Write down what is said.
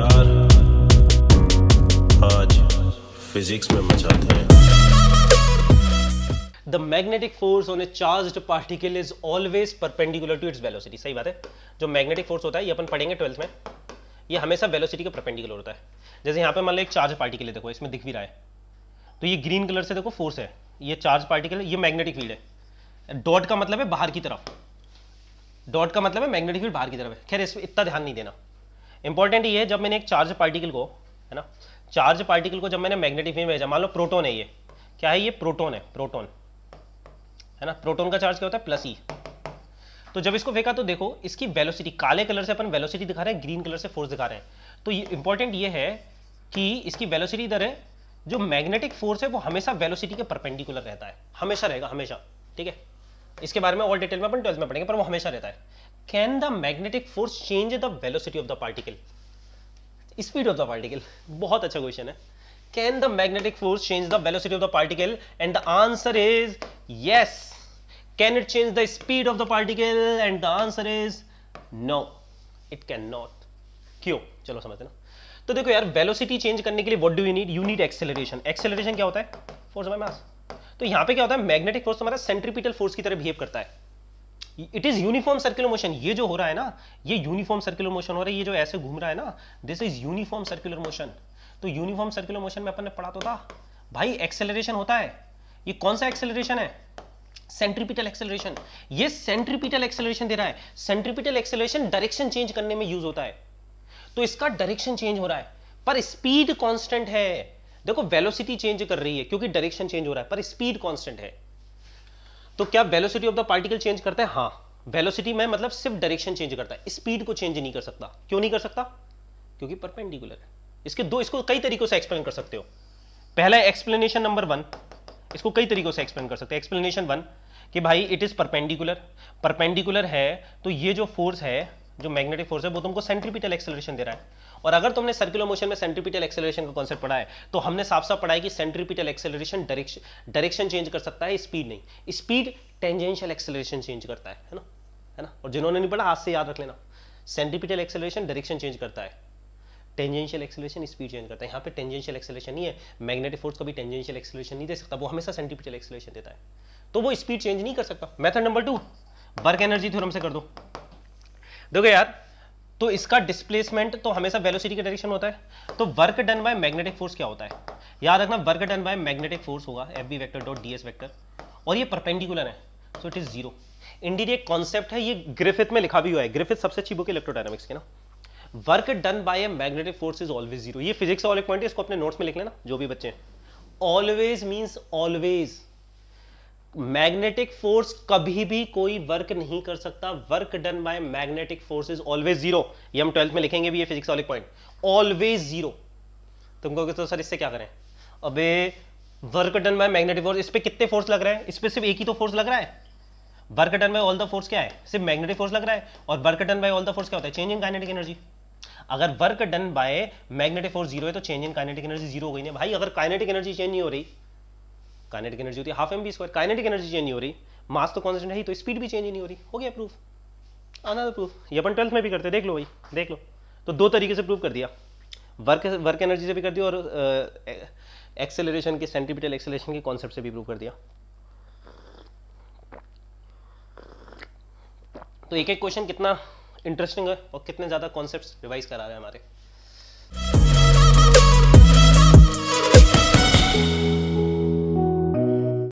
यार आज फिजिक्स में मचाते हैं the magnetic force on a charge particle is always perpendicular to its velocity सही बात है जो मैग्नेटिक फोर्स होता है ये अपन पढ़ेंगे ट्वेल्थ में ये हमेशा वेलोसिटी के परपेंडिकुलर होता है जैसे यहां पे मान लो एक चार्ज पार्टिकल है देखो इसमें दिख भी रहा है तो ये ग्रीन कलर से देखो फोर्स है ये चार्ज पार्टिकल है ये मैग्नेटिक फील्ड है डॉट का मतलब है बाहर की तरफ डॉट का मतलब है मैग्नेटिक फील्ड बाहर की तरफ है खैर इसमें इतना ध्यान नहीं देना इंपॉर्टेंट ये है जब मैंने एक चार्ज पार्टिकल को है ना चार्ज पार्टिकल को जब मैंने मैग्नेटिक फील्ड भेजा मान लो प्रोटोन है ये क्या है ये प्रोटोन है प्रोटोन है ना प्रोटोन का चार्ज क्या होता है प्लस ई e। तो जब इसको फेंका तो देखो इसकी वेलोसिटी काले कलर से अपन वेलोसिटी दिखा रहे हैं ग्रीन कलर से फोर्स दिखा रहे हैं तो ये इंपॉर्टेंट ये है कि इसकी वेलोसिटी इधर है जो मैग्नेटिक फोर्स है वो हमेशा वेलोसिटी के परपेंडिकुलर रहता है हमेशा रहेगा हमेशा ठीक है इसके बारे में ऑल डिटेल में अपन ट्वेल्थ में पढ़ेंगे पर वो हमेशा रहता है can the magnetic force change the velocity of the particle speed of the particle बहुत अच्छा क्वेश्चन है can the magnetic force change the velocity of the particle and the answer is yes can it change the speed of the particle and the answer is no it can not क्यों चलो समझते ना तो देखो यार velocity change करने के लिए what do you need you need acceleration acceleration क्या होता है फोर्स बाय मास तो यहां पे क्या होता है मैग्नेटिक फोर्स हमारा सेंट्रीपिटल फोर्स की तरह बिहेव करता है it is uniform circular motion ये जो हो रहा है ना ये यूनिफॉर्म सर्कुलर मोशन हो रहा है ये जो ऐसे घूम रहा है ना this is uniform circular motion तो यूनिफॉर्म सर्कुलर मोशन में अपन ने पढ़ा तो था भाई एक्सेलरेशन होता है ये कौन सा एक्सेलरेशन है सेंट्रीपिटल एक्सेलरेशन ये सेंट्रीपिटल एक्सेलरेशन दे रहा है सेंट्रीपिटल एक्सेलरेशन डायरेक्शन चेंज करने में यूज होता है तो इसका डायरेक्शन चेंज हो रहा है पर स्पीड कांस्टेंट है देखो वेलोसिटी चेंज कर रही है क्योंकि डायरेक्शन चेंज हो रहा है पर स्पीड कॉन्स्टेंट है तो क्या velocity of the particle change करता है हाँ वेलोसिटी में मतलब सिर्फ डायरेक्शन चेंज करता है स्पीड को चेंज नहीं कर सकता क्यों नहीं कर सकता क्योंकि परपेंडिकुलर है इसके दो इसको कई तरीकों से एक्सप्लेन कर सकते हो पहला एक्सप्लेनेशन नंबर वन इसको कई तरीकों से एक्सप्लेन कर सकते हैं एक्सप्लेनेशन वन कि भाई इट इज परपेंडिकुलर परपेंडिकुलर है तो ये जो फोर्स है जो मैग्नेटिक फोर्स है वो तुमको सेंट्रीपिटल एक्सेलरेशन दे रहा है और अगर तुमने सर्कुलर मोशन में सेंट्रीपिटल एक्सेलरेशन का कॉन्सेप्ट पढ़ा है तो हमने साफ साफ पढ़ा है कि centripetal acceleration direction direction change कर सकता है स्पीड नहीं स्पीड टेंजेंशियल एक्सेलरेशन चेंज करता है है ना है ना और जिन्होंने नहीं पढ़ा हाथ से याद रख लेना सेंट्रीपिटल एक्सेलरेशन डायरेक्शन चेंज करता है टेंजेंशियल एक्सेलरेशन स्पीड चेंज करता है यहाँ पे टेंजेंशियल एक्सेलरेशन नहीं है मैग्नेटिक फोर्स कभी टेंजेंशियल एक्सेलरेशन नहीं दे सकता वो हमेशा सेंट्रीपिटल एक्सेलरेशन देता है तो वो स्पीड चेंज नहीं कर सकता method number two work energy theorem से कर दो देखो यार तो इसका डिस्प्लेसमेंट तो हमेशा वेलोसिटी के डायरेक्शन होता है तो work done by magnetic force क्या होता है याद रखना work done by magnetic force होगा F B vector dot D S vector और ये परपेंडिकुलर है so it is zero indeed एक कॉन्सेप्ट है ये ग्रिफिथ में लिखा भी हुआ है ग्रिफिथ सबसे अच्छी बुक है इलेक्ट्रोडायनामिक्स के ना work done by a magnetic force is always zero ये फिजिक्स वाले पॉइंट है इसको अपने नोट्स में लिख लेना जो भी बच्चे हैं always means always magnetic force कभी भी कोई वर्क नहीं कर सकता work done by magnetic force is always zero ये हम ट्वेल्थ में लिखेंगे भी ये फिजिक्स वाले पॉइंट ऑलवेज जीरो तुम कहोगे तो सर इससे क्या करें अबे work done by magnetic force इस पर कितने फोर्स लग रहे हैं इस पर सिर्फ एक ही तो फोर्स लग रहा है work done by all the force क्या है सिर्फ मैग्नेटिक फोर्स लग रहा है और work done by all the force क्या होता है चेंज इन काइनेटिक एनर्जी अगर work done by magnetic force zero है तो change in kinetic energy zero हो गई ना भाई अगर काइनेटिक एनर्जी चेंज नहीं हो रही काइनेटिक एनर्जी होती है half M V square kinetic energy change नहीं हो रही मास तो कॉन्सेंट है तो स्पीड भी चेंज नहीं हो रही हो गया प्रूफ आना अनदर प्रूफ ये अपन ट्वेल्थ में भी करते देख लो भाई देख लो तो दो तरीके से प्रूफ कर दिया वर्क वर्क एनर्जी से भी कर दिया और एक्सेलरेशन के सेंटीपिटल एक्सेलरेशन के कॉन्सेप्ट से भी प्रूव कर दिया तो एक एक क्वेश्चन कितना इंटरेस्टिंग है और कितने ज़्यादा कॉन्सेप्ट रिवाइज करा रहे हैं हमारे